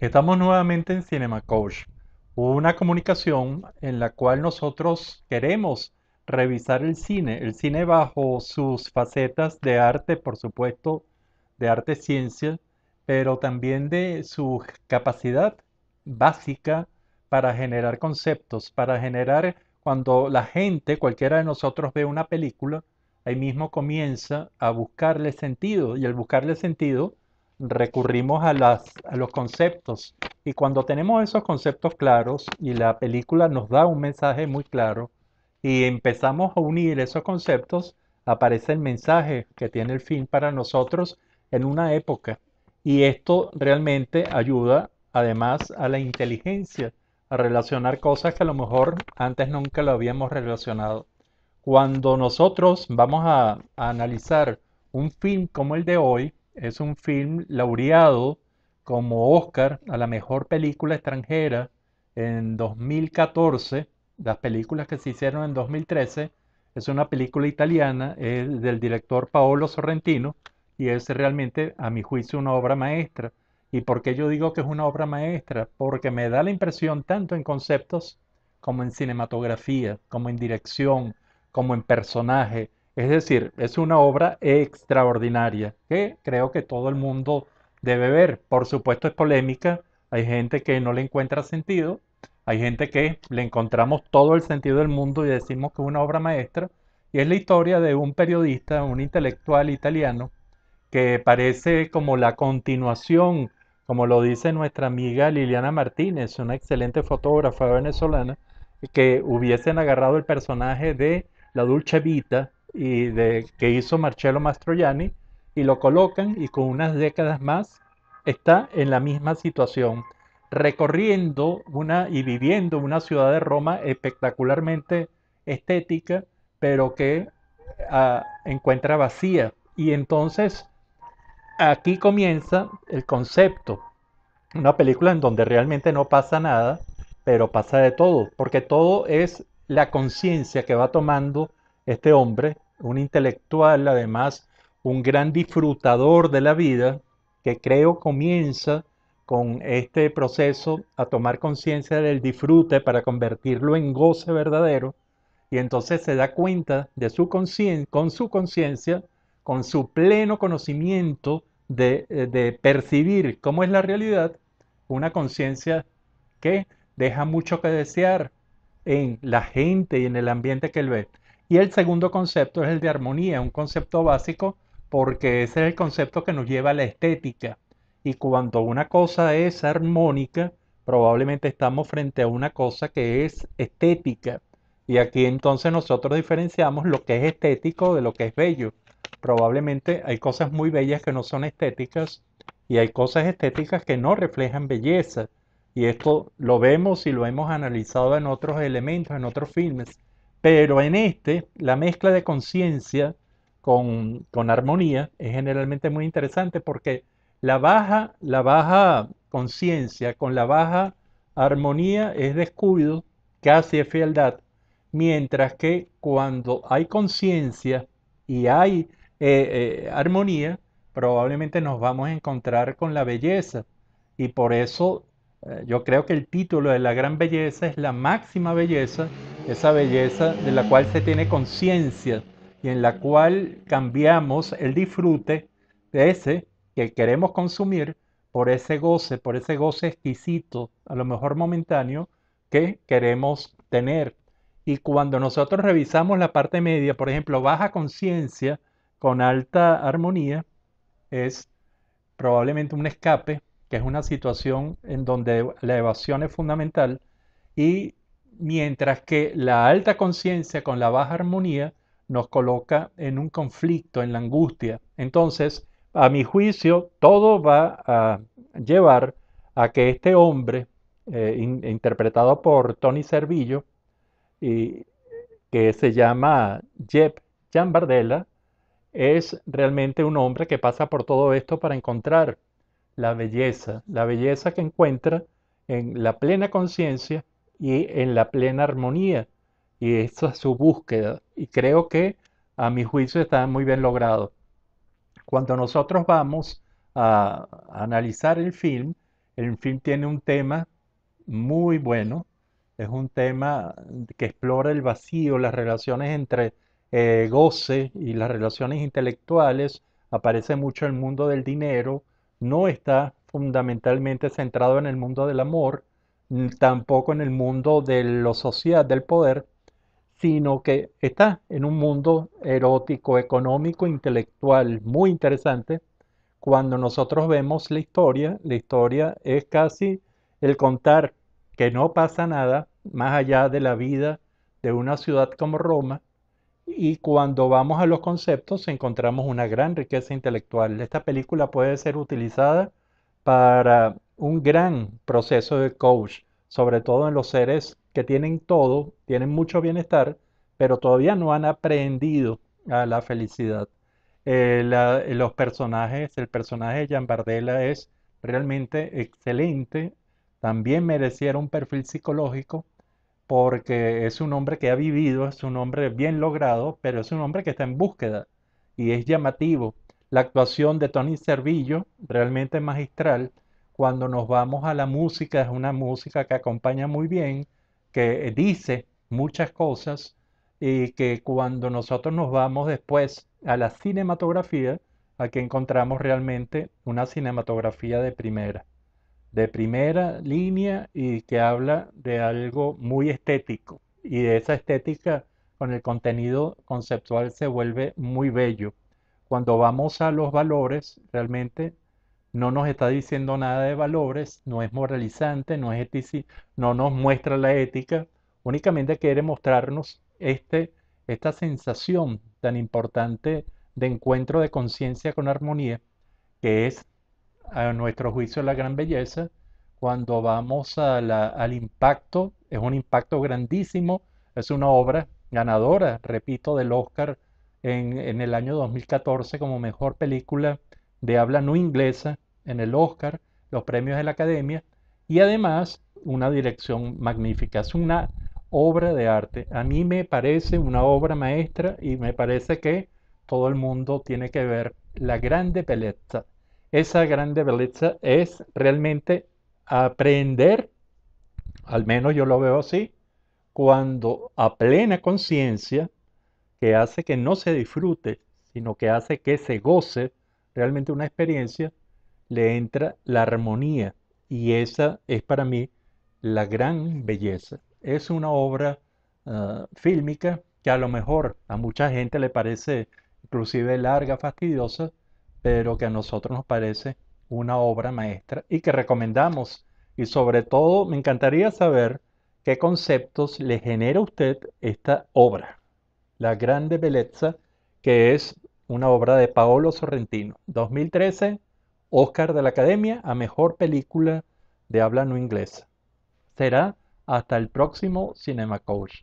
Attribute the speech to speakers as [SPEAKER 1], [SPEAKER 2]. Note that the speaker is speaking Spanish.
[SPEAKER 1] Estamos nuevamente en Cinema Coach, una comunicación en la cual nosotros queremos revisar el cine, el cine bajo sus facetas de arte, por supuesto, de arte ciencia, pero también de su capacidad básica para generar conceptos, para generar cuando la gente, cualquiera de nosotros ve una película, ahí mismo comienza a buscarle sentido y al buscarle sentido recurrimos a, los conceptos. Y cuando tenemos esos conceptos claros y la película nos da un mensaje muy claro y empezamos a unir esos conceptos, aparece el mensaje que tiene el film para nosotros en una época. Y esto realmente ayuda además a la inteligencia, a relacionar cosas que a lo mejor antes nunca lo habíamos relacionado. Cuando nosotros vamos a analizar un film como el de hoy, es un film laureado como Oscar a la mejor película extranjera en 2014. Las películas que se hicieron en 2013 es una película italiana del director Paolo Sorrentino y es realmente, a mi juicio, una obra maestra. ¿Y por qué yo digo que es una obra maestra? Porque me da la impresión tanto en conceptos como en cinematografía, como en dirección, como en personaje, es decir, es una obra extraordinaria que creo que todo el mundo debe ver. Por supuesto es polémica, hay gente que no le encuentra sentido, hay gente que le encontramos todo el sentido del mundo y decimos que es una obra maestra. Y es la historia de un periodista, un intelectual italiano, que parece como la continuación, como lo dice nuestra amiga Liliana Martínez, una excelente fotógrafa venezolana, que hubiesen agarrado el personaje de la Dulce Vita, y de, que hizo Marcello Mastroianni y lo colocan y con unas décadas más está en la misma situación, recorriendo una y viviendo una ciudad de Roma espectacularmente estética, pero que ah, encuentra vacía. Y entonces aquí comienza el concepto, una película en donde realmente no pasa nada, pero pasa de todo, porque todo es la conciencia que va tomando este hombre, un intelectual, además un gran disfrutador de la vida, que creo comienza con este proceso a tomar conciencia del disfrute para convertirlo en goce verdadero, y entonces se da cuenta de su con su conciencia, con su pleno conocimiento de, eh, de percibir cómo es la realidad, una conciencia que deja mucho que desear en la gente y en el ambiente que él ve. Y el segundo concepto es el de armonía, un concepto básico porque ese es el concepto que nos lleva a la estética. Y cuando una cosa es armónica, probablemente estamos frente a una cosa que es estética. Y aquí entonces nosotros diferenciamos lo que es estético de lo que es bello. Probablemente hay cosas muy bellas que no son estéticas y hay cosas estéticas que no reflejan belleza. Y esto lo vemos y lo hemos analizado en otros elementos, en otros filmes. Pero en este, la mezcla de conciencia con, armonía es generalmente muy interesante porque la baja, la baja conciencia con la baja armonía es descuido, casi es fealdad, mientras que cuando hay conciencia y hay eh, eh, armonía, probablemente nos vamos a encontrar con la belleza. Y por eso eh, yo creo que el título de la gran belleza es la máxima belleza, esa belleza de la cual se tiene conciencia y en la cual cambiamos el disfrute de ese que queremos consumir por ese goce, por ese goce exquisito, a lo mejor momentáneo, que queremos tener. Y cuando nosotros revisamos la parte media, por ejemplo, baja conciencia con alta armonía, es probablemente un escape que es una situación en donde la evasión es fundamental, y mientras que la alta conciencia con la baja armonía nos coloca en un conflicto, en la angustia. Entonces, a mi juicio, todo va a llevar a que este hombre, eh, interpretado por Tony Servillo, y, que se llama Jeb Jambardella, es realmente un hombre que pasa por todo esto para encontrar la belleza, la belleza que encuentra en la plena conciencia y en la plena armonía. Y esa es su búsqueda. Y creo que a mi juicio está muy bien logrado. Cuando nosotros vamos a analizar el film, el film tiene un tema muy bueno. Es un tema que explora el vacío, las relaciones entre eh, goce y las relaciones intelectuales. Aparece mucho el mundo del dinero, no está fundamentalmente centrado en el mundo del amor, tampoco en el mundo de la sociedad del poder, sino que está en un mundo erótico, económico, intelectual muy interesante. Cuando nosotros vemos la historia, la historia es casi el contar que no pasa nada más allá de la vida de una ciudad como Roma, y cuando vamos a los conceptos encontramos una gran riqueza intelectual. Esta película puede ser utilizada para un gran proceso de coach, sobre todo en los seres que tienen todo, tienen mucho bienestar, pero todavía no han aprendido a la felicidad. Eh, eh, los personajes, el personaje de Jean Bardella es realmente excelente, también mereciera un perfil psicológico porque es un hombre que ha vivido, es un hombre bien logrado, pero es un hombre que está en búsqueda y es llamativo. La actuación de Tony Servillo, realmente magistral, cuando nos vamos a la música, es una música que acompaña muy bien, que eh, dice muchas cosas y que cuando nosotros nos vamos después a la cinematografía, aquí encontramos realmente una cinematografía de primera de primera línea y que habla de algo muy estético. Y de esa estética con el contenido conceptual se vuelve muy bello. Cuando vamos a los valores, realmente no nos está diciendo nada de valores, no es moralizante, no es ético, no nos muestra la ética, únicamente quiere mostrarnos este, esta sensación tan importante de encuentro de conciencia con armonía, que es a nuestro juicio la gran belleza, cuando vamos al impacto, es un impacto grandísimo, es una obra ganadora, repito, del Oscar en, el año 2014 como mejor película de habla no inglesa en el Oscar, los premios de la Academia, y además una dirección magnífica. Es una obra de arte. A mí me parece una obra maestra y me parece que todo el mundo tiene que ver La Grande Peleza, esa grande belleza es realmente aprender, al menos yo lo veo así, cuando a plena conciencia, que hace que no se disfrute, sino que hace que se goce realmente una experiencia, le entra la armonía. Y esa es para mí la gran belleza. Es una obra ah, fílmica que a lo mejor a mucha gente le parece inclusive larga, fastidiosa, pero que a nosotros nos parece una obra maestra y que recomendamos. Y sobre todo, me encantaría saber qué conceptos le genera a usted esta obra, La Grande belleza que es una obra de Paolo Sorrentino, 2013, Oscar de la Academia a Mejor Película de Habla No Inglesa. Será hasta el próximo Cinema Coach.